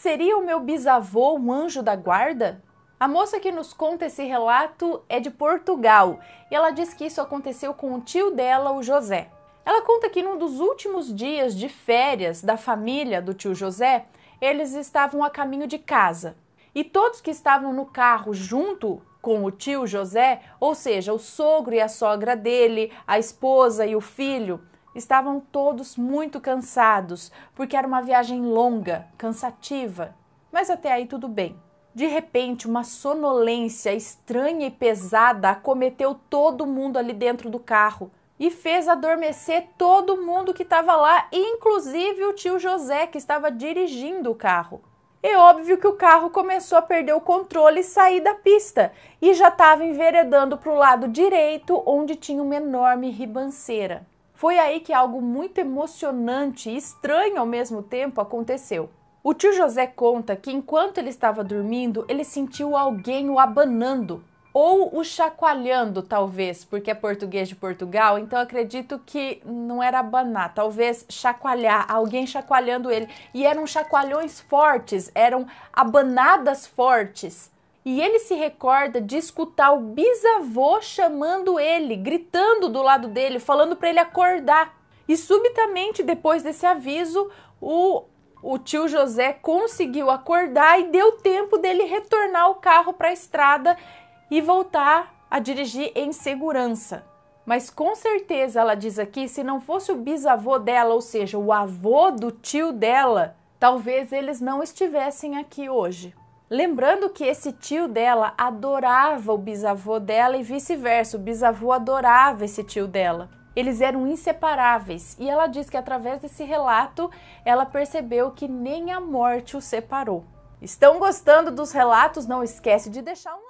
Seria o meu bisavô um anjo da guarda? A moça que nos conta esse relato é de Portugal e ela diz que isso aconteceu com o tio dela, o José. Ela conta que num dos últimos dias de férias da família do tio José, eles estavam a caminho de casa e todos que estavam no carro junto com o tio José, ou seja, o sogro e a sogra dele, a esposa e o filho, Estavam todos muito cansados, porque era uma viagem longa, cansativa. Mas até aí tudo bem. De repente, uma sonolência estranha e pesada acometeu todo mundo ali dentro do carro e fez adormecer todo mundo que estava lá, inclusive o tio José, que estava dirigindo o carro. É óbvio que o carro começou a perder o controle e sair da pista e já estava enveredando para o lado direito, onde tinha uma enorme ribanceira. Foi aí que algo muito emocionante e estranho ao mesmo tempo aconteceu. O tio José conta que enquanto ele estava dormindo, ele sentiu alguém o abanando ou o chacoalhando, talvez, porque é português de Portugal, então acredito que não era abanar, talvez chacoalhar, alguém chacoalhando ele. E eram chacoalhões fortes, eram abanadas fortes. E ele se recorda de escutar o bisavô chamando ele, gritando do lado dele, falando para ele acordar. E subitamente, depois desse aviso, o, o tio José conseguiu acordar e deu tempo dele retornar o carro para a estrada e voltar a dirigir em segurança. Mas com certeza ela diz aqui, se não fosse o bisavô dela, ou seja, o avô do tio dela, talvez eles não estivessem aqui hoje. Lembrando que esse tio dela adorava o bisavô dela e vice-versa, o bisavô adorava esse tio dela. Eles eram inseparáveis e ela diz que através desse relato ela percebeu que nem a morte os separou. Estão gostando dos relatos? Não esquece de deixar um